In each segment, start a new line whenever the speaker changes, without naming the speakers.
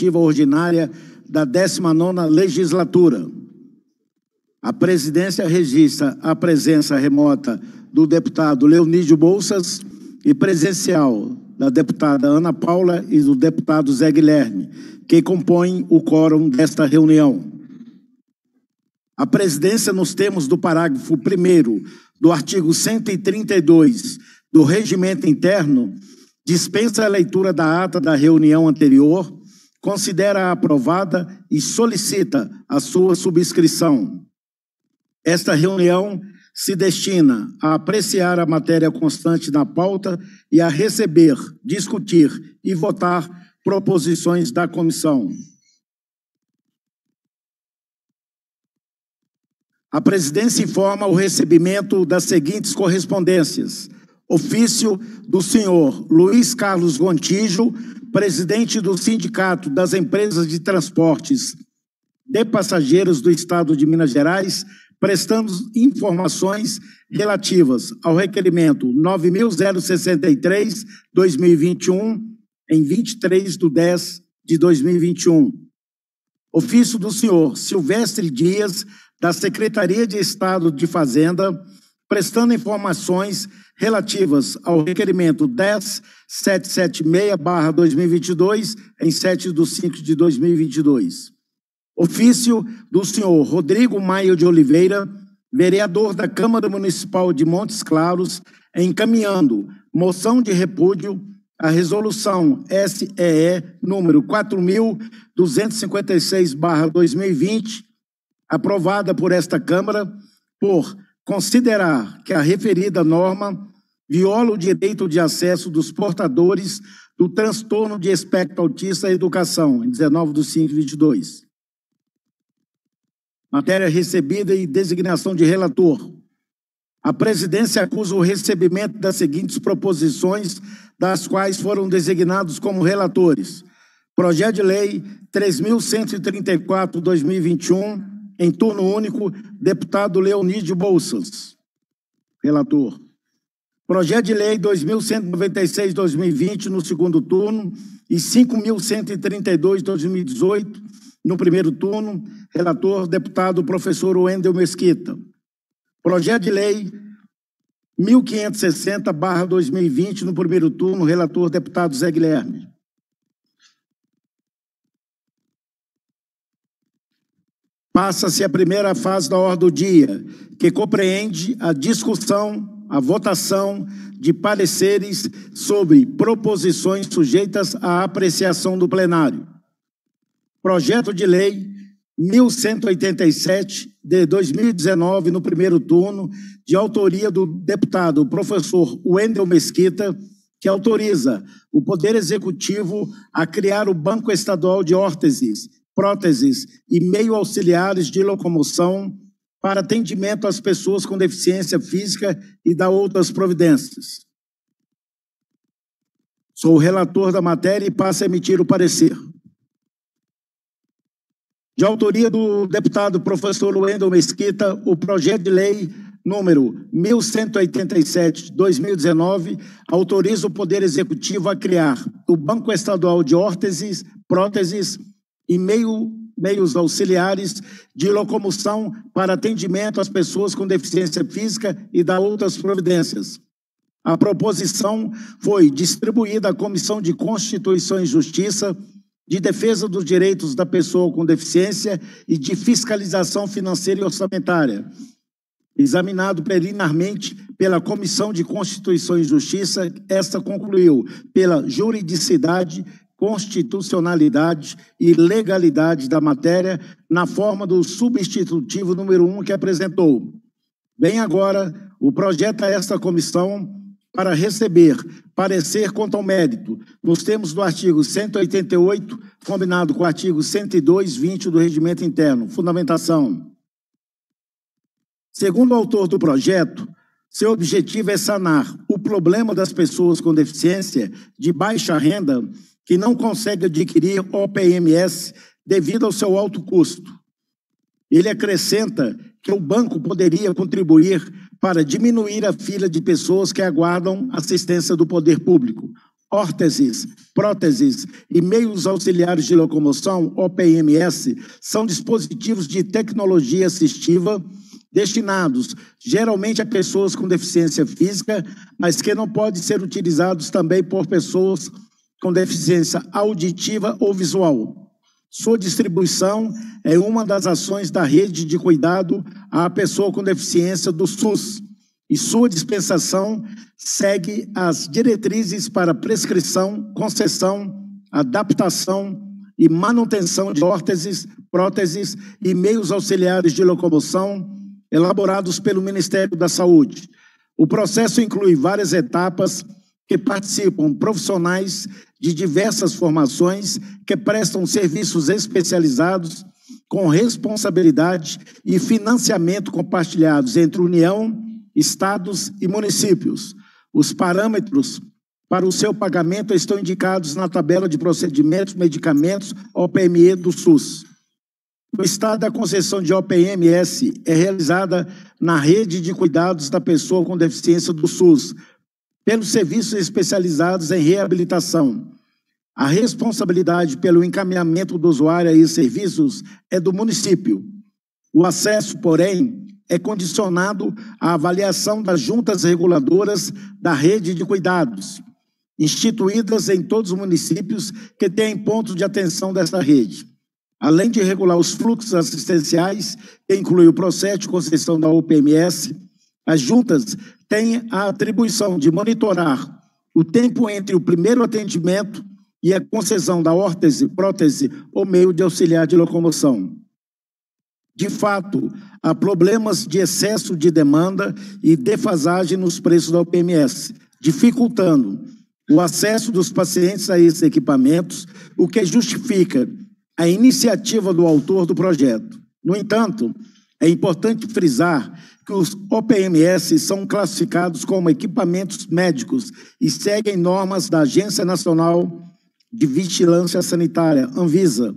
legislativa ordinária da 19ª legislatura. A presidência registra a presença remota do deputado Leonídio Bolsas e presencial da deputada Ana Paula e do deputado Zé Guilherme, que compõem o quórum desta reunião. A presidência, nos termos do parágrafo 1 do artigo 132 do Regimento Interno, dispensa a leitura da ata da reunião anterior considera-a aprovada e solicita a sua subscrição. Esta reunião se destina a apreciar a matéria constante na pauta e a receber, discutir e votar proposições da comissão. A presidência informa o recebimento das seguintes correspondências: ofício do senhor Luiz Carlos Gontijo, presidente do Sindicato das Empresas de Transportes de Passageiros do Estado de Minas Gerais, prestando informações relativas ao requerimento 9.063-2021, em 23 de 10 de 2021. Ofício do senhor Silvestre Dias, da Secretaria de Estado de Fazenda, prestando informações relativas ao requerimento 10776-2022, em 7 de 5 de 2022. Ofício do senhor Rodrigo Maio de Oliveira, vereador da Câmara Municipal de Montes Claros, encaminhando moção de repúdio à resolução SEE número 4256/2020, aprovada por esta Câmara por considerar que a referida norma viola o direito de acesso dos portadores do transtorno de espectro autista à educação, em 19 do 5 de 22. Matéria recebida e designação de relator. A presidência acusa o recebimento das seguintes proposições, das quais foram designados como relatores. Projeto de Lei 3.134-2021, em turno único, deputado Leonídio Bolsas. Relator. Projeto de Lei 2196-2020, no segundo turno, e 5.132-2018, no primeiro turno. Relator, deputado professor Wendel Mesquita. Projeto de Lei 1560-2020, no primeiro turno. Relator, deputado Zé Guilherme. Passa-se a primeira fase da ordem do dia, que compreende a discussão, a votação de pareceres sobre proposições sujeitas à apreciação do plenário. Projeto de lei 1187 de 2019, no primeiro turno, de autoria do deputado professor Wendel Mesquita, que autoriza o Poder Executivo a criar o Banco Estadual de Órteses próteses e meio auxiliares de locomoção para atendimento às pessoas com deficiência física e da outras providências. Sou o relator da matéria e passo a emitir o parecer. De autoria do deputado professor Luendo Mesquita, o projeto de lei número 1187/2019 autoriza o Poder Executivo a criar o Banco Estadual de Órteses, Próteses e meio, meios auxiliares de locomoção para atendimento às pessoas com deficiência física e da outras providências. A proposição foi distribuída à Comissão de Constituição e Justiça, de Defesa dos Direitos da Pessoa com Deficiência e de Fiscalização Financeira e Orçamentária, examinado preliminarmente pela Comissão de Constituição e Justiça, esta concluiu pela juridicidade constitucionalidade e legalidade da matéria na forma do substitutivo número 1 um que apresentou. Bem agora o projeto a esta comissão para receber parecer quanto ao mérito, nos termos do artigo 188, combinado com o artigo 102, 20 do Regimento Interno. Fundamentação. Segundo o autor do projeto, seu objetivo é sanar o problema das pessoas com deficiência de baixa renda que não consegue adquirir OPMS devido ao seu alto custo. Ele acrescenta que o banco poderia contribuir para diminuir a fila de pessoas que aguardam assistência do poder público. Órteses, próteses e meios auxiliares de locomoção, OPMS, são dispositivos de tecnologia assistiva destinados geralmente a pessoas com deficiência física, mas que não podem ser utilizados também por pessoas com deficiência auditiva ou visual. Sua distribuição é uma das ações da rede de cuidado à pessoa com deficiência do SUS e sua dispensação segue as diretrizes para prescrição, concessão, adaptação e manutenção de órteses, próteses e meios auxiliares de locomoção elaborados pelo Ministério da Saúde. O processo inclui várias etapas que participam profissionais de diversas formações que prestam serviços especializados com responsabilidade e financiamento compartilhados entre União, estados e municípios. Os parâmetros para o seu pagamento estão indicados na tabela de procedimentos, medicamentos OPME do SUS. O estado, da concessão de OPMS é realizada na rede de cuidados da pessoa com deficiência do SUS, pelos serviços especializados em reabilitação. A responsabilidade pelo encaminhamento do usuário a esses serviços é do município. O acesso, porém, é condicionado à avaliação das juntas reguladoras da rede de cuidados, instituídas em todos os municípios que têm ponto de atenção dessa rede. Além de regular os fluxos assistenciais, que inclui o processo de concessão da UPMS, as juntas têm a atribuição de monitorar o tempo entre o primeiro atendimento e a concessão da órtese, prótese ou meio de auxiliar de locomoção. De fato, há problemas de excesso de demanda e defasagem nos preços da UPMS, dificultando o acesso dos pacientes a esses equipamentos, o que justifica a iniciativa do autor do projeto. No entanto, é importante frisar que os OPMS são classificados como equipamentos médicos e seguem normas da Agência Nacional de Vigilância Sanitária, Anvisa,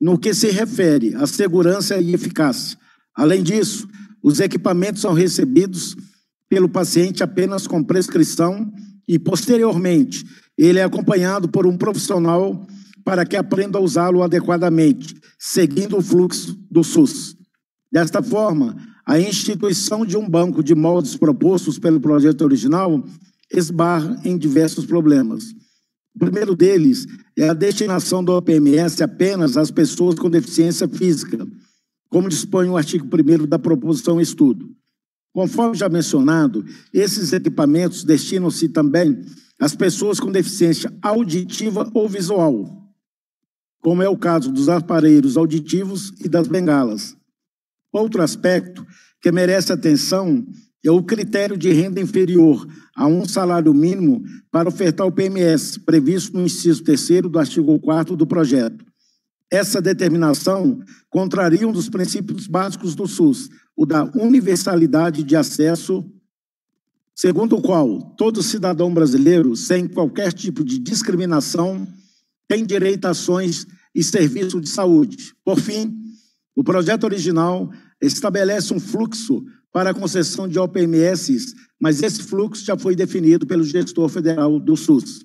no que se refere à segurança e eficácia. Além disso, os equipamentos são recebidos pelo paciente apenas com prescrição e, posteriormente, ele é acompanhado por um profissional para que aprenda a usá-lo adequadamente, seguindo o fluxo do SUS. Desta forma, a instituição de um banco de moldes propostos pelo projeto original esbarra em diversos problemas. O primeiro deles é a destinação do OPMS apenas às pessoas com deficiência física, como dispõe o artigo 1 da proposição estudo. Conforme já mencionado, esses equipamentos destinam-se também às pessoas com deficiência auditiva ou visual, como é o caso dos aparelhos auditivos e das bengalas. Outro aspecto que merece atenção é o critério de renda inferior a um salário mínimo para ofertar o PMS, previsto no inciso 3 do artigo 4 do projeto. Essa determinação contraria um dos princípios básicos do SUS, o da universalidade de acesso, segundo o qual todo cidadão brasileiro, sem qualquer tipo de discriminação, tem direito a ações e serviços de saúde. Por fim, o projeto original estabelece um fluxo para a concessão de OPMS, mas esse fluxo já foi definido pelo gestor federal do SUS.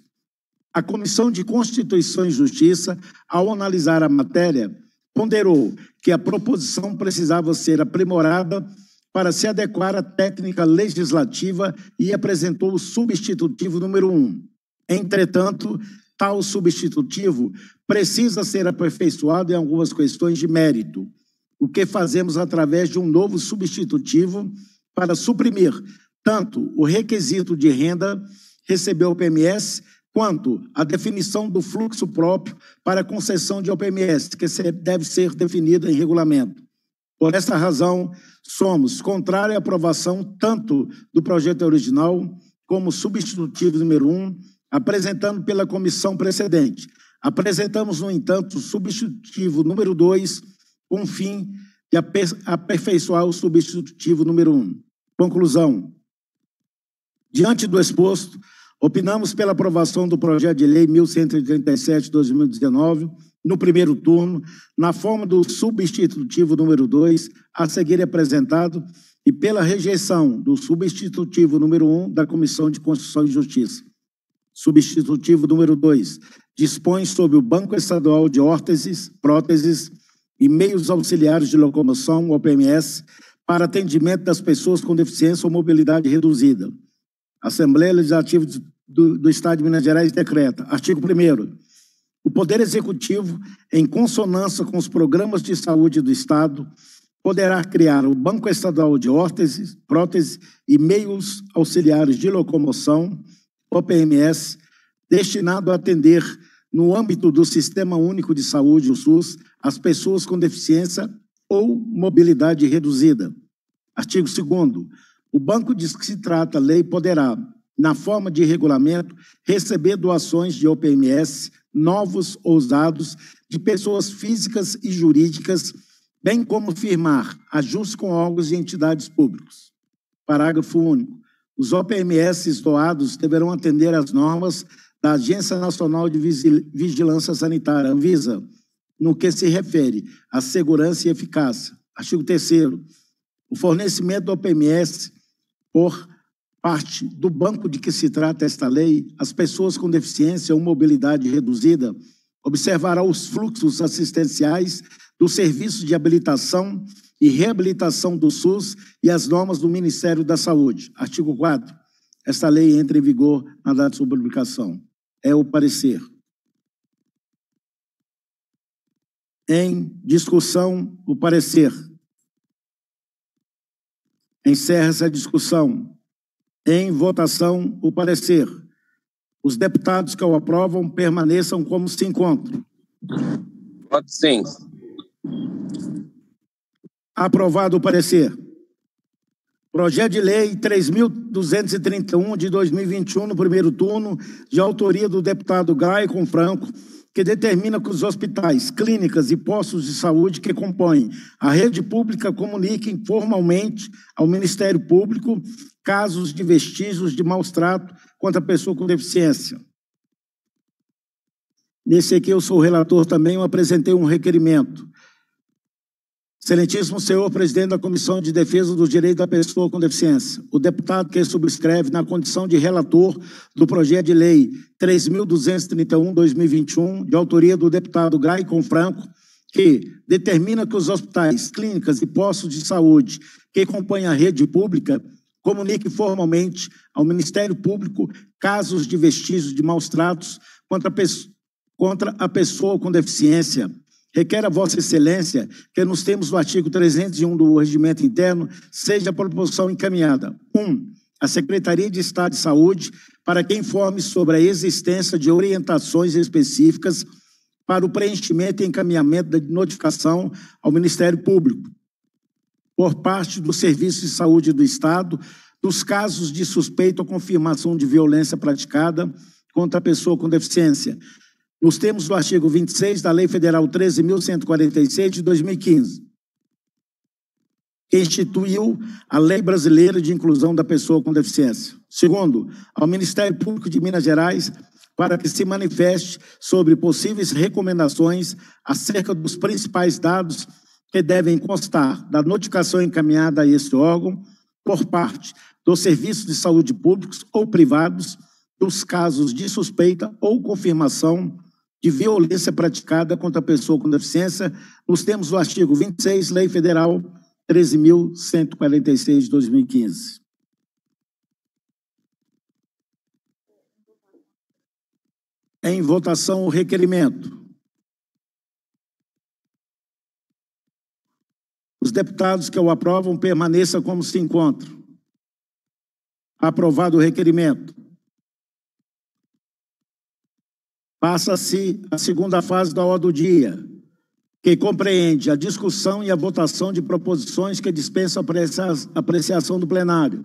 A Comissão de Constituição e Justiça, ao analisar a matéria, ponderou que a proposição precisava ser aprimorada para se adequar à técnica legislativa e apresentou o substitutivo número 1. Um. Entretanto, tal substitutivo precisa ser aperfeiçoado em algumas questões de mérito o que fazemos através de um novo substitutivo para suprimir tanto o requisito de renda receber o PMS, quanto a definição do fluxo próprio para concessão de OPMS, que deve ser definida em regulamento. Por essa razão, somos contrários à aprovação tanto do projeto original como substitutivo número 1, apresentado pela comissão precedente. Apresentamos, no entanto, o substitutivo número 2, com o fim de aperfeiçoar o substitutivo número 1. Um. Conclusão. Diante do exposto, opinamos pela aprovação do projeto de lei 1137/2019 no primeiro turno, na forma do substitutivo número 2, a seguir apresentado, e pela rejeição do substitutivo número 1 um da Comissão de Constituição e Justiça. Substitutivo número 2 dispõe sobre o Banco Estadual de Órteses, Próteses e meios auxiliares de locomoção, OPMS, para atendimento das pessoas com deficiência ou mobilidade reduzida. Assembleia Legislativa do, do Estado de Minas Gerais decreta, artigo 1 o Poder Executivo, em consonância com os programas de saúde do Estado, poderá criar o Banco Estadual de Órteses, Próteses e Meios Auxiliares de Locomoção, OPMS, destinado a atender no âmbito do Sistema Único de Saúde, o SUS, as pessoas com deficiência ou mobilidade reduzida. Artigo 2 O banco de que se trata a lei poderá, na forma de regulamento, receber doações de OPMS novos ou usados de pessoas físicas e jurídicas, bem como firmar ajustes com órgãos e entidades públicas. Parágrafo único. Os OPMS doados deverão atender às normas da Agência Nacional de Vigilância Sanitária, Anvisa, no que se refere à segurança e eficácia. Artigo 3 o fornecimento do OPMS por parte do banco de que se trata esta lei, as pessoas com deficiência ou mobilidade reduzida observará os fluxos assistenciais do serviço de habilitação e reabilitação do SUS e as normas do Ministério da Saúde. Artigo 4. Esta lei entra em vigor na data de sua publicação é o parecer. Em discussão, o parecer. Encerra-se a discussão. Em votação, o parecer. Os deputados que o aprovam permaneçam como se encontram. Voto sim. Aprovado o parecer. Projeto de Lei 3.231 de 2021, no primeiro turno, de autoria do deputado Gaicon Franco, que determina que os hospitais, clínicas e postos de saúde que compõem a rede pública comuniquem formalmente ao Ministério Público casos de vestígios de maus trato contra a pessoa com deficiência. Nesse aqui eu sou relator também, eu apresentei um requerimento Excelentíssimo senhor presidente da Comissão de Defesa dos Direitos da Pessoa com Deficiência, o deputado que subscreve na condição de relator do projeto de lei 3.231-2021, de autoria do deputado Graicon Franco, que determina que os hospitais, clínicas e postos de saúde que compõem a rede pública comuniquem formalmente ao Ministério Público casos de vestígios de maus tratos contra a pessoa com deficiência Requer a Vossa Excelência que nos termos do artigo 301 do Regimento Interno seja a proposição encaminhada. 1. Um, a Secretaria de Estado de Saúde para que informe sobre a existência de orientações específicas para o preenchimento e encaminhamento da notificação ao Ministério Público por parte do Serviço de Saúde do Estado dos casos de suspeito ou confirmação de violência praticada contra a pessoa com deficiência, nos termos do artigo 26 da Lei Federal 13.146 de 2015, que instituiu a Lei Brasileira de Inclusão da Pessoa com Deficiência. Segundo, ao Ministério Público de Minas Gerais para que se manifeste sobre possíveis recomendações acerca dos principais dados que devem constar da notificação encaminhada a este órgão por parte dos serviços de saúde públicos ou privados dos casos de suspeita ou confirmação de violência praticada contra a pessoa com deficiência, nos termos do artigo 26, Lei Federal 13.146 de 2015. Em votação o requerimento. Os deputados que o aprovam permaneçam como se encontram. Aprovado o requerimento. Passa-se a segunda fase da hora do dia, que compreende a discussão e a votação de proposições que dispensam a apreciação do plenário.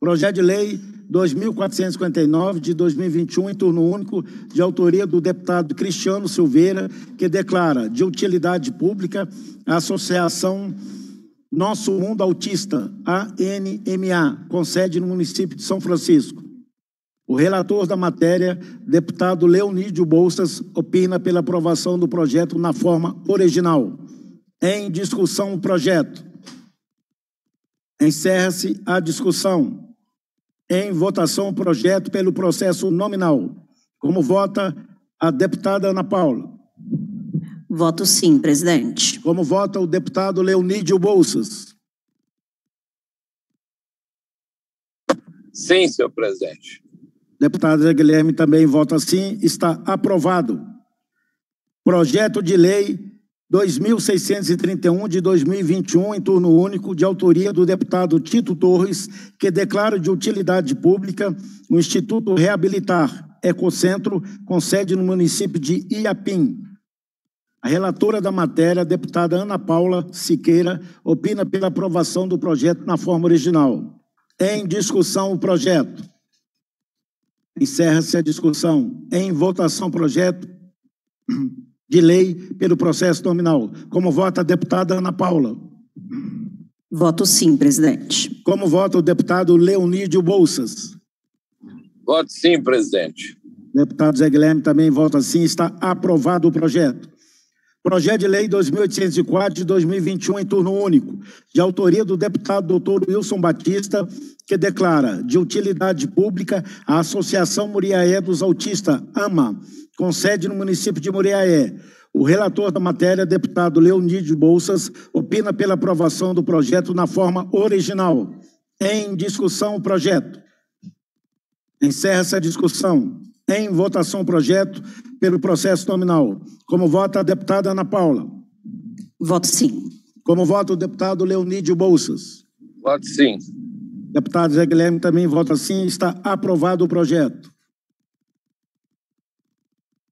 Projeto de Lei 2459 de 2021, em turno único, de autoria do deputado Cristiano Silveira, que declara de utilidade pública a Associação Nosso Mundo Autista, ANMA, com sede no município de São Francisco. O relator da matéria, deputado Leonídio Bolsas, opina pela aprovação do projeto na forma original. Em discussão o projeto. Encerra-se a discussão. Em votação o projeto pelo processo nominal. Como vota a deputada Ana Paula? Voto sim, presidente. Como vota o deputado Leonídio Bolsas? Sim, senhor presidente. Deputado Zé Guilherme também vota sim. Está aprovado. Projeto de Lei 2631 de 2021, em turno único, de autoria do deputado Tito Torres, que declara de utilidade pública o Instituto Reabilitar Ecocentro, com sede no município de Iapim. A relatora da matéria, a deputada Ana Paula Siqueira, opina pela aprovação do projeto na forma original. Em discussão o projeto. Encerra-se a discussão. Em votação, projeto de lei pelo processo nominal. Como vota a deputada Ana Paula? Voto sim, presidente. Como vota o deputado Leonídio Bolsas? Voto sim, presidente. Deputado Zé Guilherme também vota sim. Está aprovado o projeto. Projeto de Lei 2804 de 2021, em turno único, de autoria do deputado doutor Wilson Batista, que declara de utilidade pública a Associação Muriaé dos Autistas, AMA, com sede no município de Muriaé. O relator da matéria, deputado Leonides Bolsas, opina pela aprovação do projeto na forma original. Em discussão o projeto. Encerra-se a discussão. Em votação o projeto pelo processo nominal. Como vota a deputada Ana Paula? Voto sim. Como vota o deputado Leonídio Bolsas? Voto sim. Deputado Zé Guilherme também vota sim. Está aprovado o projeto.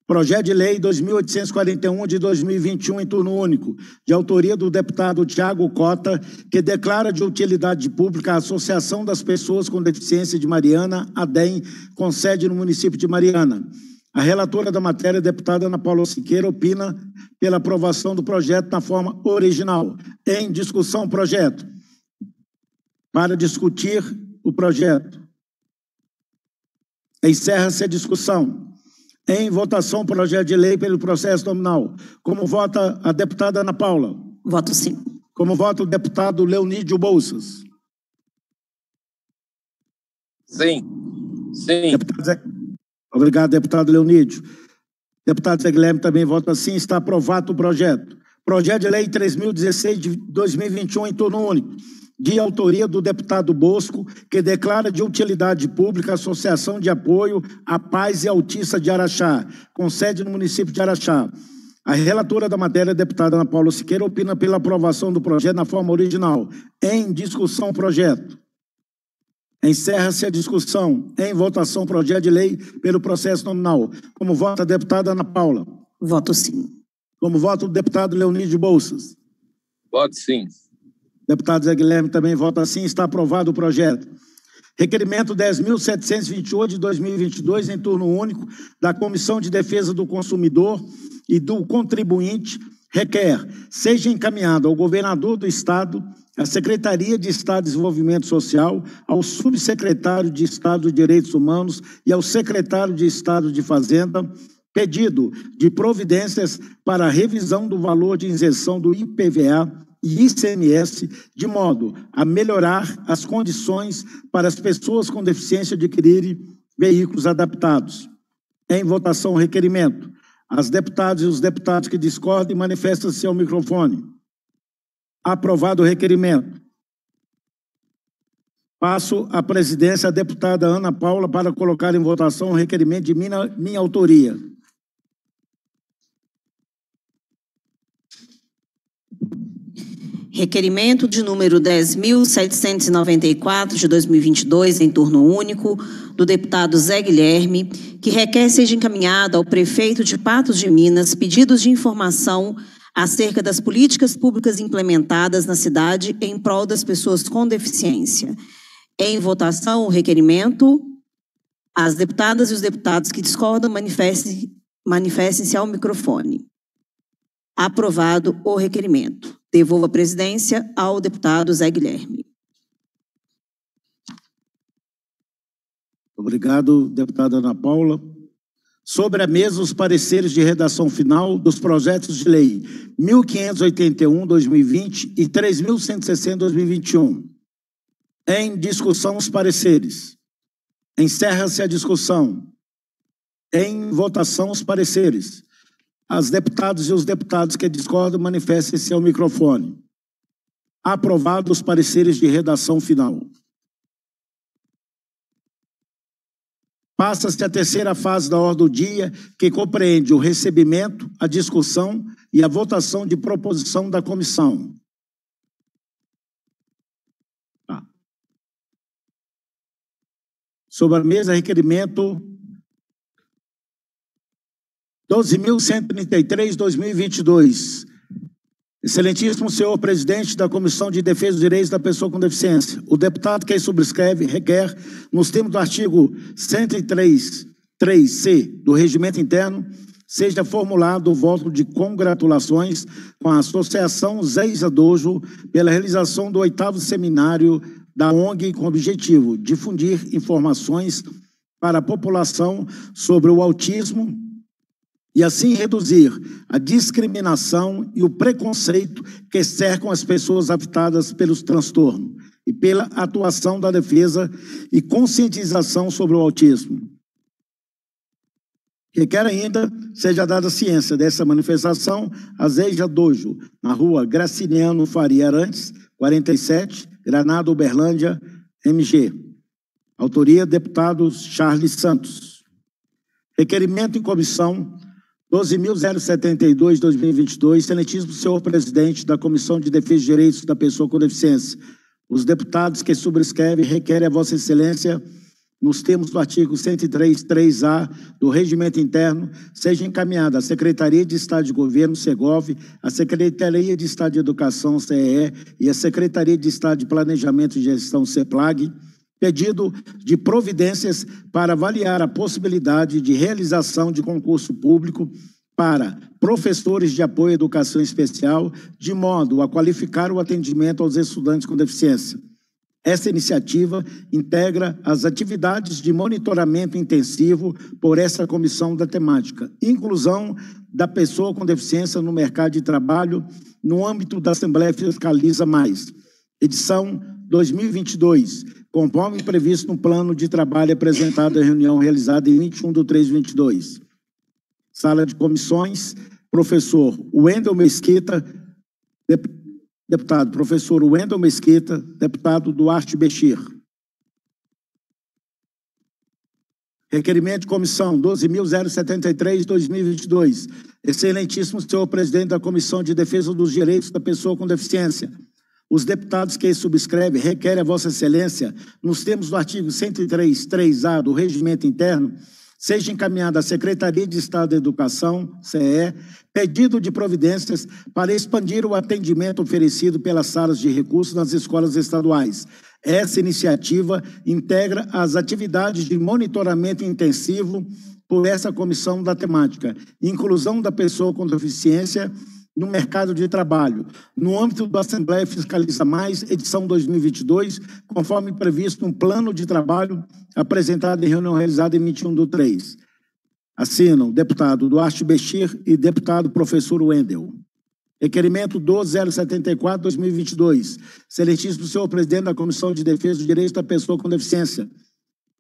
Projeto de Lei 2841 de 2021, em turno único, de autoria do deputado Tiago Cota, que declara de utilidade pública a Associação das Pessoas com Deficiência de Mariana, ADEM, com sede no município de Mariana. A relatora da matéria, é deputada Ana Paula Siqueira, opina pela aprovação do projeto na forma original. Em discussão o projeto. Para discutir o projeto. Encerra-se a discussão. Em votação o projeto de lei pelo processo nominal. Como vota a deputada Ana Paula? Voto sim. Como vota o deputado Leonídio Bolsas? Sim. Sim. Deputado Zé... Obrigado, deputado Leonídio. Deputado Zé Guilherme também vota sim. Está aprovado o projeto. Projeto de Lei 3016 de 2021 em turno único, de autoria do deputado Bosco, que declara de utilidade pública a Associação de Apoio à Paz e Autista de Araxá, com sede no município de Araxá. A relatora da matéria, deputada Ana Paula Siqueira, opina pela aprovação do projeto na forma original. Em discussão, o projeto. Encerra-se a discussão. Em votação, projeto de lei pelo processo nominal. Como vota a deputada Ana Paula? Voto sim. Como vota o deputado Leonid Bolsas? Voto sim. Deputado Zé Guilherme também vota sim. Está aprovado o projeto. Requerimento 10.728 de 2022, em turno único, da Comissão de Defesa do Consumidor e do Contribuinte requer seja encaminhado ao governador do Estado, à Secretaria de Estado de Desenvolvimento Social, ao subsecretário de Estado de Direitos Humanos e ao secretário de Estado de Fazenda pedido de providências para a revisão do valor de isenção do IPVA e ICMS, de modo a melhorar as condições para as pessoas com deficiência adquirirem veículos adaptados. Em votação, requerimento as deputadas e os deputados que discordem manifestem se ao microfone. Aprovado o requerimento. Passo a presidência à deputada Ana Paula para colocar em votação o requerimento de minha, minha autoria.
Requerimento de número 10.794 de 2022, em turno único, do deputado Zé Guilherme, que requer seja encaminhado ao prefeito de Patos de Minas pedidos de informação acerca das políticas públicas implementadas na cidade em prol das pessoas com deficiência. Em votação, o requerimento. As deputadas e os deputados que discordam manifestem-se ao microfone. Aprovado o requerimento. Devolvo a presidência ao deputado Zé Guilherme.
Obrigado, deputada Ana Paula. Sobre a mesa, os pareceres de redação final dos projetos de lei 1581-2020 e 3160-2021. Em discussão, os pareceres. Encerra-se a discussão. Em votação, os pareceres. As deputadas e os deputados que discordam, manifestem-se ao microfone. Aprovados os pareceres de redação final. Passa-se a terceira fase da ordem do dia, que compreende o recebimento, a discussão e a votação de proposição da comissão. Tá. Sobre a mesa, requerimento 12.133, 2022. Excelentíssimo senhor presidente da Comissão de Defesa dos Direitos da Pessoa com Deficiência, o deputado que subscreve requer, nos termos do artigo 103, 3C do Regimento Interno, seja formulado o voto de congratulações com a Associação Zé Dojo pela realização do oitavo seminário da ONG com o objetivo difundir informações para a população sobre o autismo e assim reduzir a discriminação e o preconceito que cercam as pessoas afetadas pelos transtornos e pela atuação da defesa e conscientização sobre o autismo. Requer ainda seja dada ciência dessa manifestação Zeja Dojo, na rua Graciliano Faria Arantes, 47, Granada, Uberlândia, MG. Autoria, deputado Charles Santos. Requerimento em comissão 12.072, 2022, excelentíssimo senhor presidente da Comissão de Defesa de Direitos da Pessoa com Deficiência, os deputados que subscrevem requerem a vossa excelência, nos termos do artigo 103, 3A do Regimento Interno, seja encaminhada à Secretaria de Estado de Governo, SEGOV, à Secretaria de Estado de Educação, CEE, e à Secretaria de Estado de Planejamento e Gestão, CEPLAG, pedido de providências para avaliar a possibilidade de realização de concurso público para professores de apoio à educação especial, de modo a qualificar o atendimento aos estudantes com deficiência. Essa iniciativa integra as atividades de monitoramento intensivo por essa comissão da temática, inclusão da pessoa com deficiência no mercado de trabalho no âmbito da Assembleia Fiscaliza Mais, edição 2022, conforme previsto no plano de trabalho apresentado à reunião realizada em 21 de 3 de 22. Sala de comissões, professor Wendel Mesquita, deputado professor Wendel Mesquita, deputado Duarte Bechir. Requerimento de comissão 12.073, 2022. Excelentíssimo senhor presidente da Comissão de Defesa dos Direitos da Pessoa com Deficiência os deputados que subscrevem requerem a Vossa Excelência, nos termos do artigo 103, 3A do Regimento Interno, seja encaminhada à Secretaria de Estado da Educação, CE, pedido de providências para expandir o atendimento oferecido pelas salas de recursos nas escolas estaduais. Essa iniciativa integra as atividades de monitoramento intensivo por essa comissão da temática, inclusão da pessoa com deficiência no mercado de trabalho. No âmbito da Assembleia Fiscaliza Mais, edição 2022, conforme previsto no plano de trabalho apresentado em reunião realizada em 21 do 3. Assinam deputado Duarte Bechir e deputado professor Wendel. Requerimento 12074-2022. Celestíssimo senhor presidente da Comissão de Defesa dos Direitos da Pessoa com Deficiência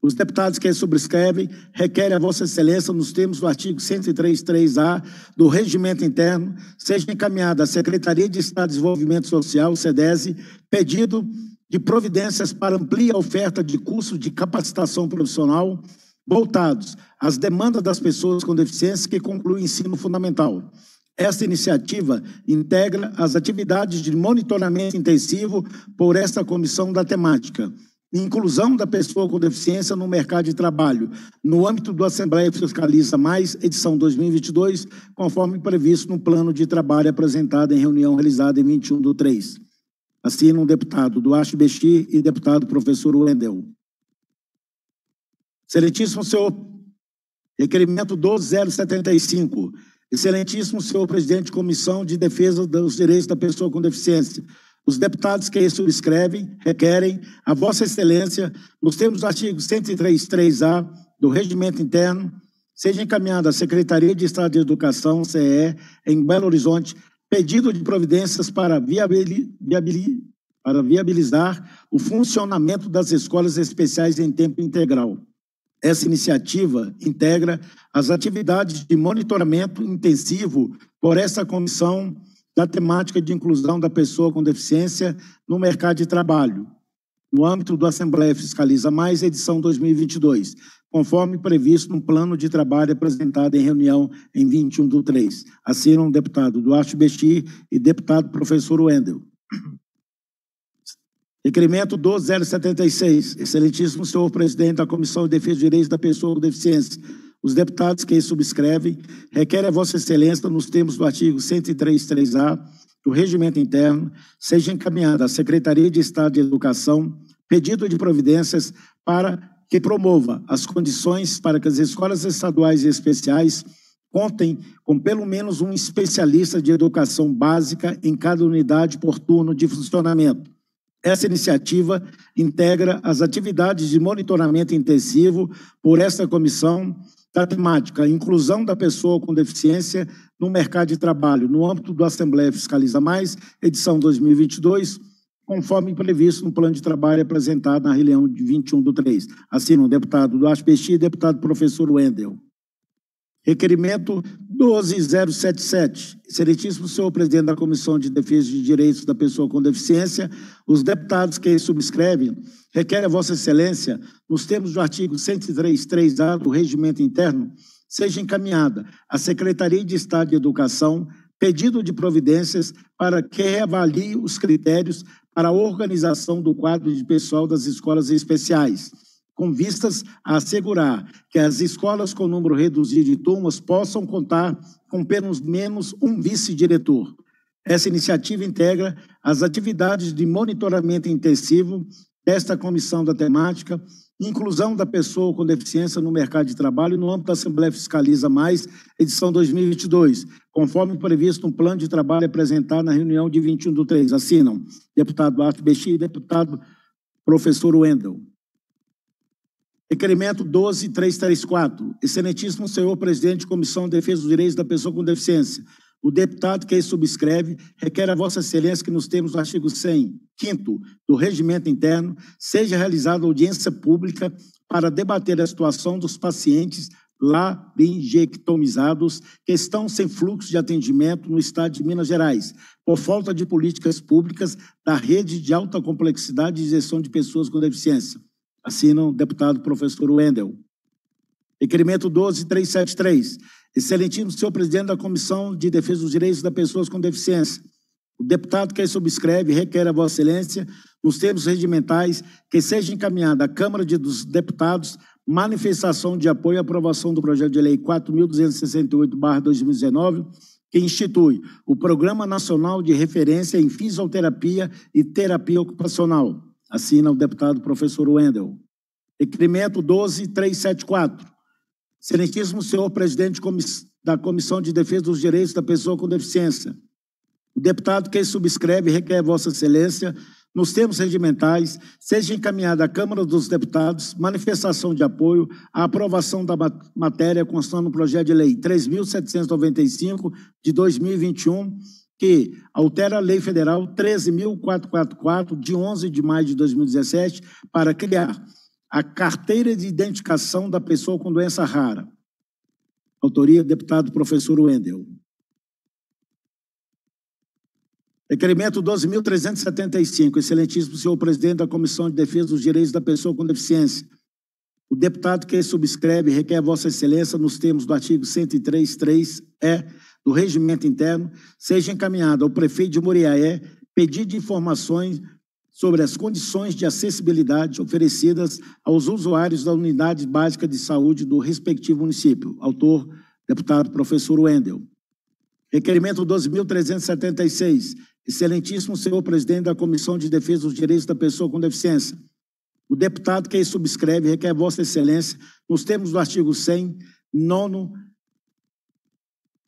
os deputados que subscrevem requerem a Vossa Excelência, nos termos do artigo 103.3a do Regimento Interno, seja encaminhada à Secretaria de Estado de Desenvolvimento Social, SEDESE, pedido de providências para ampliar a oferta de cursos de capacitação profissional voltados às demandas das pessoas com deficiência que concluem o ensino fundamental. Esta iniciativa integra as atividades de monitoramento intensivo por esta comissão da temática inclusão da pessoa com deficiência no mercado de trabalho, no âmbito do Assembleia Fiscaliza Mais, edição 2022, conforme previsto no plano de trabalho apresentado em reunião realizada em 21 de 3. Assinam o deputado Duarte Besti e deputado professor Wendel. Excelentíssimo senhor, requerimento 12075. Excelentíssimo senhor presidente de Comissão de Defesa dos Direitos da Pessoa com Deficiência, os deputados que subscrevem requerem a Vossa Excelência, nos termos do artigo 103.3a do Regimento Interno, seja encaminhado à Secretaria de Estado de Educação, CE, em Belo Horizonte, pedido de providências para, viabili, viabili, para viabilizar o funcionamento das escolas especiais em tempo integral. Essa iniciativa integra as atividades de monitoramento intensivo por essa comissão da temática de inclusão da pessoa com deficiência no mercado de trabalho, no âmbito do Assembleia Fiscaliza Mais, edição 2022, conforme previsto no plano de trabalho apresentado em reunião em 21 de 3. Assinam o deputado Duarte Besti e deputado professor Wendel. Requerimento 12076, excelentíssimo senhor presidente da Comissão de Defesa dos Direitos da Pessoa com Deficiência, os deputados que subscrevem requerem a Vossa Excelência, nos termos do artigo 103.3a do Regimento Interno, seja encaminhada à Secretaria de Estado de Educação pedido de providências para que promova as condições para que as escolas estaduais e especiais contem com pelo menos um especialista de educação básica em cada unidade por turno de funcionamento. Essa iniciativa integra as atividades de monitoramento intensivo por esta comissão da temática inclusão da pessoa com deficiência no mercado de trabalho, no âmbito do Assembleia Fiscaliza Mais, edição 2022, conforme previsto no plano de trabalho apresentado na reunião de 21 do 3. Assina o deputado do ASPX e deputado professor Wendel. Requerimento 12077. Excelentíssimo senhor presidente da Comissão de Defesa de Direitos da Pessoa com Deficiência, os deputados que subscrevem requerem a Vossa Excelência, nos termos do artigo 103.3a do Regimento Interno, seja encaminhada à Secretaria de Estado de Educação pedido de providências para que reavalie os critérios para a organização do quadro de pessoal das escolas especiais com vistas a assegurar que as escolas com número reduzido de turmas possam contar com pelo menos um vice-diretor. Essa iniciativa integra as atividades de monitoramento intensivo desta comissão da temática, inclusão da pessoa com deficiência no mercado de trabalho no âmbito da Assembleia Fiscaliza Mais, edição 2022, conforme previsto no plano de trabalho apresentado na reunião de 21 do 3. Assinam deputado Arthur Bexi e deputado professor Wendel. Requerimento 12334. Excelentíssimo senhor presidente de Comissão de Defesa dos Direitos da Pessoa com Deficiência. O deputado que aí subscreve requer a Vossa Excelência que, nos termos do artigo 100, quinto do regimento interno, seja realizada audiência pública para debater a situação dos pacientes laringectomizados que estão sem fluxo de atendimento no estado de Minas Gerais, por falta de políticas públicas da rede de alta complexidade de gestão de pessoas com deficiência. Assina o deputado professor Wendel. Requerimento 12373. Excelentíssimo senhor presidente da Comissão de Defesa dos Direitos das Pessoas com Deficiência. O deputado que subscreve requer a Vossa Excelência, nos termos regimentais, que seja encaminhada à Câmara dos Deputados manifestação de apoio à aprovação do projeto de lei 4268/2019, que institui o Programa Nacional de Referência em Fisioterapia e Terapia Ocupacional Assina o deputado professor Wendel. Requerimento 12374. Excelentíssimo senhor presidente da Comissão de Defesa dos Direitos da Pessoa com Deficiência. O deputado que subscreve requer Vossa Excelência, nos termos regimentais, seja encaminhada à Câmara dos Deputados manifestação de apoio à aprovação da matéria constando no projeto de lei 3.795 de 2021 que altera a Lei Federal 13.444, de 11 de maio de 2017, para criar a Carteira de Identificação da Pessoa com Doença Rara. Autoria, deputado professor Wendel. Requerimento 12.375, excelentíssimo senhor presidente da Comissão de Defesa dos Direitos da Pessoa com Deficiência. O deputado que subscreve requer a vossa excelência, nos termos do artigo 103.3, é do regimento interno seja encaminhada ao prefeito de Moriaé pedido de informações sobre as condições de acessibilidade oferecidas aos usuários da unidade básica de saúde do respectivo município. Autor, deputado professor Wendel. Requerimento 12.376. Excelentíssimo senhor presidente da Comissão de Defesa dos Direitos da Pessoa com Deficiência. O deputado que aí subscreve requer Vossa Excelência, nos termos do artigo 100, nono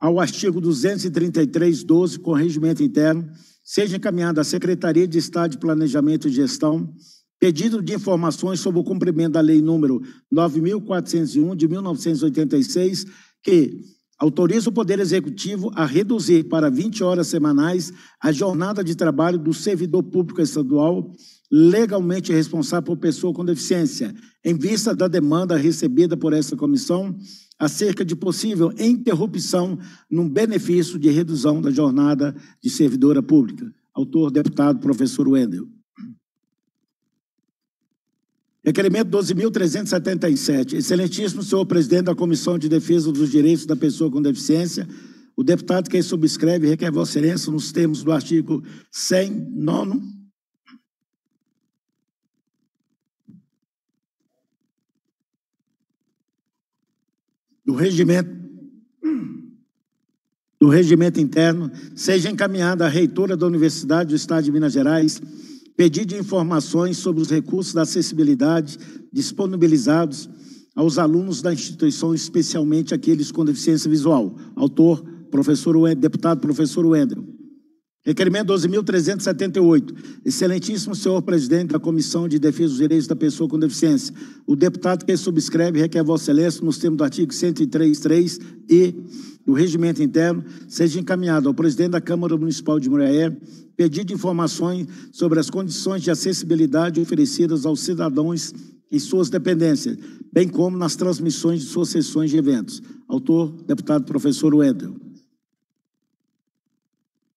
ao artigo 233, 12, regimento interno, seja encaminhado à Secretaria de Estado de Planejamento e Gestão pedido de informações sobre o cumprimento da Lei número 9.401 de 1986, que autoriza o Poder Executivo a reduzir para 20 horas semanais a jornada de trabalho do servidor público estadual legalmente responsável por pessoa com deficiência, em vista da demanda recebida por essa comissão acerca de possível interrupção num benefício de redução da jornada de servidora pública. Autor, deputado professor Wendel. Requerimento 12.377. Excelentíssimo senhor presidente da Comissão de Defesa dos Direitos da Pessoa com Deficiência, o deputado que subscreve requer Vossa Excelência nos termos do artigo 100, nono do regimento do regimento interno seja encaminhada à reitora da Universidade do Estado de Minas Gerais pedido de informações sobre os recursos da acessibilidade disponibilizados aos alunos da instituição, especialmente aqueles com deficiência visual. Autor, professor, deputado professor Wendel. Requerimento 12.378. Excelentíssimo senhor presidente da Comissão de Defesa dos Direitos da Pessoa com Deficiência. O deputado que subscreve requer a Vossa Excelência, nos termos do artigo 103.3 e do regimento interno, seja encaminhado ao presidente da Câmara Municipal de Muriaé pedido de informações sobre as condições de acessibilidade oferecidas aos cidadãos e suas dependências, bem como nas transmissões de suas sessões de eventos. Autor, deputado professor Wendel.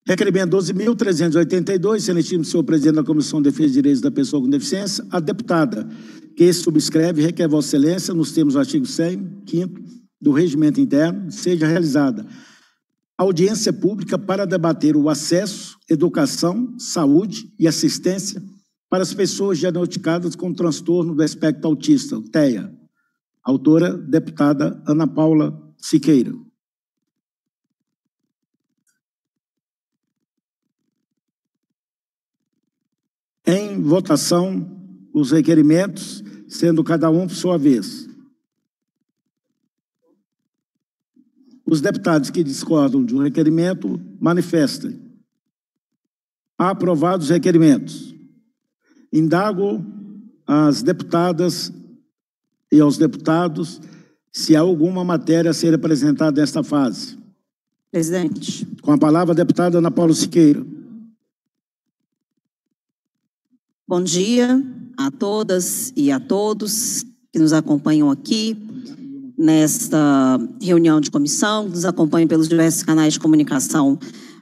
Requerimento 12.382, excelentíssimo senhor presidente da Comissão de Defesa de Direitos da Pessoa com Deficiência, a deputada que subscreve requer Vossa Excelência, nos termos do artigo 105 do Regimento Interno, seja realizada audiência pública para debater o acesso, educação, saúde e assistência para as pessoas diagnosticadas com transtorno do espectro autista, TEA. Autora, deputada Ana Paula Siqueira. Em votação, os requerimentos, sendo cada um por sua vez. Os deputados que discordam de um requerimento, manifestem. Aprovados os requerimentos. Indago às deputadas e aos deputados se há alguma matéria a ser apresentada nesta fase. Presidente. Com a palavra, a deputada Ana Paula Siqueira. Bom dia
a todas e a todos que nos acompanham aqui nesta reunião de comissão, que nos acompanham pelos diversos canais de comunicação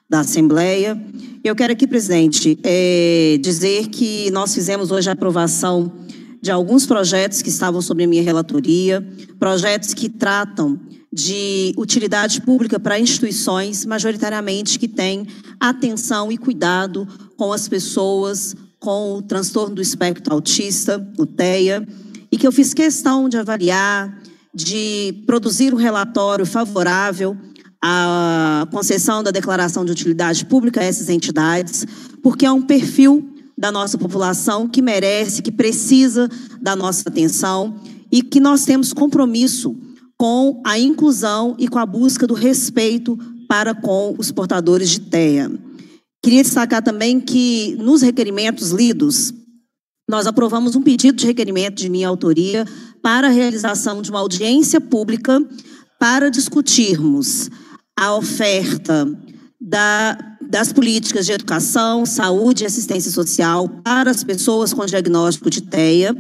da Assembleia. Eu quero aqui, presidente, é, dizer que nós fizemos hoje a aprovação de alguns projetos que estavam sobre a minha relatoria, projetos que tratam de utilidade pública para instituições, majoritariamente que têm atenção e cuidado com as pessoas, com o transtorno do espectro autista, o TEA, e que eu fiz questão de avaliar, de produzir um relatório favorável à concessão da declaração de utilidade pública a essas entidades, porque é um perfil da nossa população que merece, que precisa da nossa atenção e que nós temos compromisso com a inclusão e com a busca do respeito para com os portadores de TEA. Queria destacar também que nos requerimentos lidos, nós aprovamos um pedido de requerimento de minha autoria para a realização de uma audiência pública para discutirmos a oferta da, das políticas de educação, saúde e assistência social para as pessoas com diagnóstico de TEA,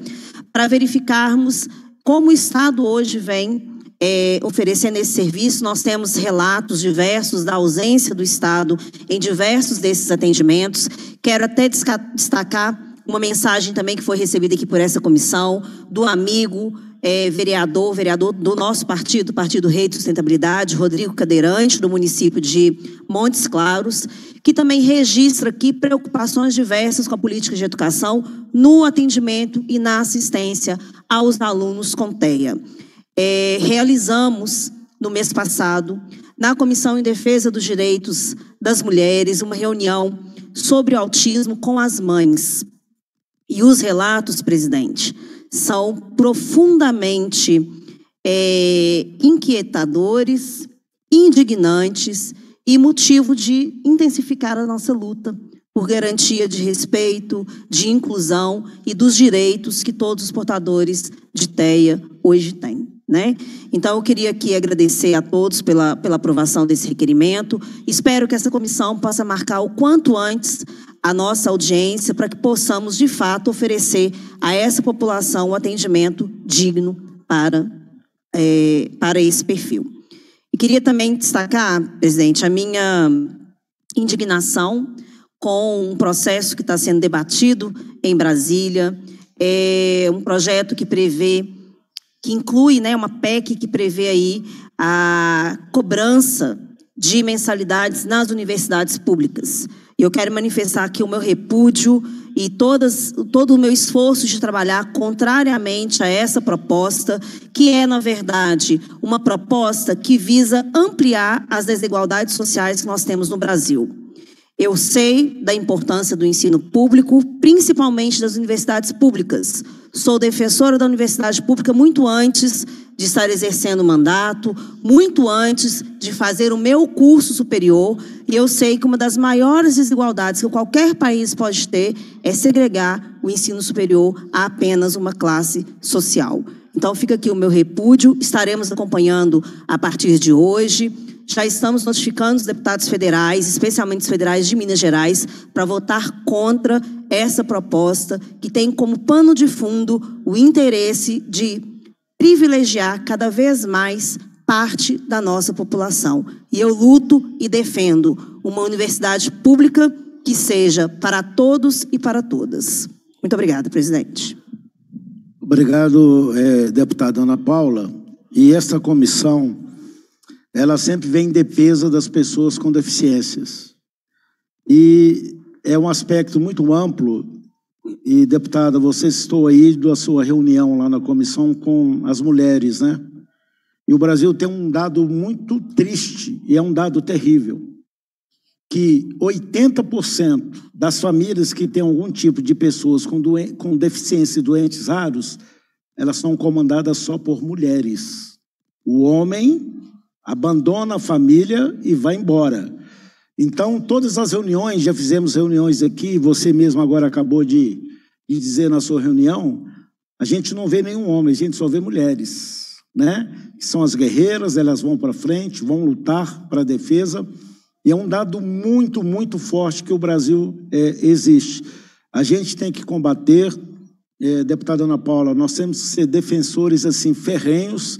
para verificarmos como o Estado hoje vem é, oferecendo esse serviço. Nós temos relatos diversos da ausência do Estado em diversos desses atendimentos. Quero até destacar uma mensagem também que foi recebida aqui por essa comissão, do amigo é, vereador, vereador do nosso partido, Partido Rei de Sustentabilidade, Rodrigo Cadeirante, do município de Montes Claros, que também registra aqui preocupações diversas com a política de educação no atendimento e na assistência aos alunos com TEA é, realizamos no mês passado, na Comissão em Defesa dos Direitos das Mulheres, uma reunião sobre o autismo com as mães. E os relatos, presidente, são profundamente é, inquietadores, indignantes e motivo de intensificar a nossa luta por garantia de respeito, de inclusão e dos direitos que todos os portadores de TEA hoje têm. Né? Então, eu queria aqui agradecer a todos pela, pela aprovação desse requerimento. Espero que essa comissão possa marcar o quanto antes a nossa audiência para que possamos, de fato, oferecer a essa população o um atendimento digno para, é, para esse perfil. E queria também destacar, presidente, a minha indignação com um processo que está sendo debatido em Brasília, é um projeto que prevê que inclui né, uma PEC que prevê aí a cobrança de mensalidades nas universidades públicas. E eu quero manifestar aqui o meu repúdio e todas, todo o meu esforço de trabalhar contrariamente a essa proposta, que é, na verdade, uma proposta que visa ampliar as desigualdades sociais que nós temos no Brasil. Eu sei da importância do ensino público, principalmente das universidades públicas. Sou defensora da universidade pública muito antes de estar exercendo o mandato, muito antes de fazer o meu curso superior, e eu sei que uma das maiores desigualdades que qualquer país pode ter é segregar o ensino superior a apenas uma classe social. Então fica aqui o meu repúdio, estaremos acompanhando a partir de hoje já estamos notificando os deputados federais, especialmente os federais de Minas Gerais, para votar contra essa proposta, que tem como pano de fundo o interesse de privilegiar cada vez mais parte da nossa população. E eu luto e defendo uma universidade pública que seja para todos e para todas. Muito obrigada, presidente.
Obrigado, eh, deputada Ana Paula. E essa comissão ela sempre vem em defesa das pessoas com deficiências. E é um aspecto muito amplo. E, deputada, você estou aí da sua reunião lá na comissão com as mulheres, né? E o Brasil tem um dado muito triste, e é um dado terrível, que 80% das famílias que têm algum tipo de pessoas com, com deficiência e doentes raros, elas são comandadas só por mulheres. O homem abandona a família e vai embora. Então, todas as reuniões, já fizemos reuniões aqui, você mesmo agora acabou de, de dizer na sua reunião, a gente não vê nenhum homem, a gente só vê mulheres, né? Que são as guerreiras, elas vão para frente, vão lutar para a defesa, e é um dado muito, muito forte que o Brasil é, existe. A gente tem que combater, é, deputada Ana Paula, nós temos que ser defensores assim ferrenhos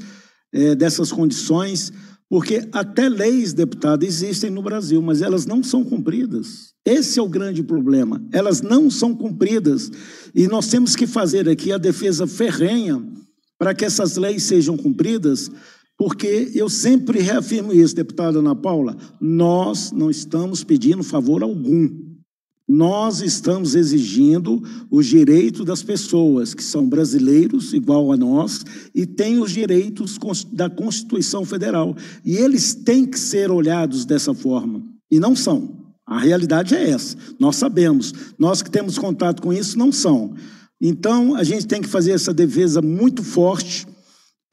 é, dessas condições. Porque até leis, deputado, existem no Brasil, mas elas não são cumpridas. Esse é o grande problema. Elas não são cumpridas. E nós temos que fazer aqui a defesa ferrenha para que essas leis sejam cumpridas, porque eu sempre reafirmo isso, deputada Ana Paula: nós não estamos pedindo favor algum. Nós estamos exigindo os direitos das pessoas que são brasileiros, igual a nós, e têm os direitos da Constituição Federal. E eles têm que ser olhados dessa forma. E não são. A realidade é essa. Nós sabemos. Nós que temos contato com isso, não são. Então, a gente tem que fazer essa defesa muito forte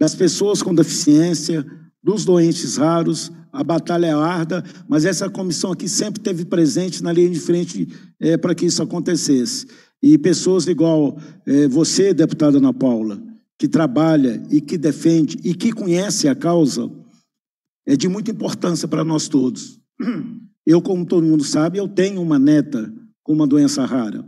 das pessoas com deficiência, dos doentes raros, a batalha é árdua, mas essa comissão aqui sempre teve presente na linha de frente é, para que isso acontecesse. E pessoas igual é, você, deputada Ana Paula, que trabalha e que defende e que conhece a causa, é de muita importância para nós todos. Eu, como todo mundo sabe, eu tenho uma neta com uma doença rara.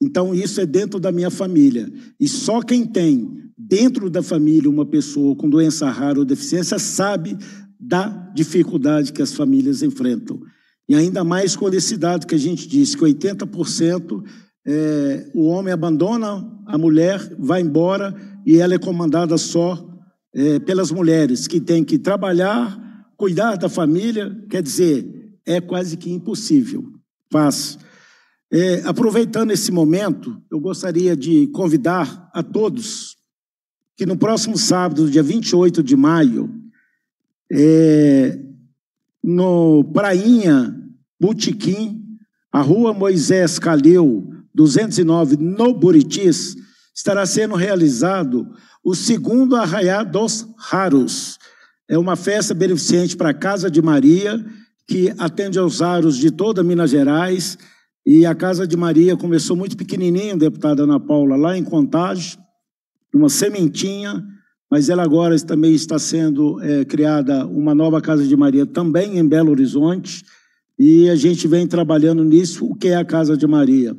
Então, isso é dentro da minha família. E só quem tem dentro da família uma pessoa com doença rara ou deficiência sabe da dificuldade que as famílias enfrentam. E ainda mais com esse dado que a gente disse, que 80% é, o homem abandona a mulher, vai embora e ela é comandada só é, pelas mulheres, que tem que trabalhar, cuidar da família, quer dizer, é quase que impossível. mas É, aproveitando esse momento, eu gostaria de convidar a todos que no próximo sábado, dia 28 de maio, é, no Prainha Butiquim, a rua Moisés Calil, 209, no Buritis, estará sendo realizado o segundo Arraiá dos Raros. É uma festa beneficente para a Casa de Maria, que atende aos aros de toda Minas Gerais. E a Casa de Maria começou muito pequenininho, deputada Ana Paula, lá em Contagem, uma sementinha, mas ela agora também está sendo é, criada uma nova Casa de Maria também em Belo Horizonte, e a gente vem trabalhando nisso. O que é a Casa de Maria?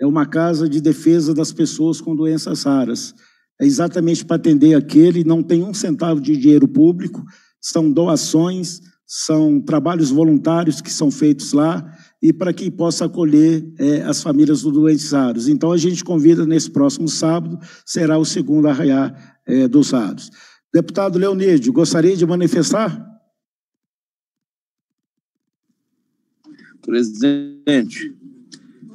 É uma casa de defesa das pessoas com doenças raras. É exatamente para atender aquele, não tem um centavo de dinheiro público, são doações, são trabalhos voluntários que são feitos lá e para que possa acolher é, as famílias do doentes raros. Então, a gente convida nesse próximo sábado, será o segundo arraiar é, dos dados. Deputado Leonídio, gostaria de manifestar?
Presidente,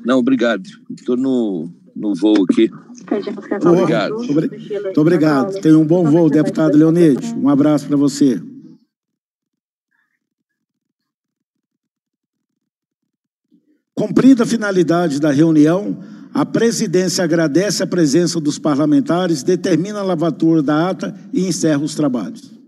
não, obrigado. Estou no, no voo aqui.
Boa. Obrigado. Muito obrigado. Tenha um bom voo, deputado Leonídio. Um abraço para você. Cumprida a finalidade da reunião, a presidência agradece a presença dos parlamentares, determina a lavatura da ata e encerra os trabalhos.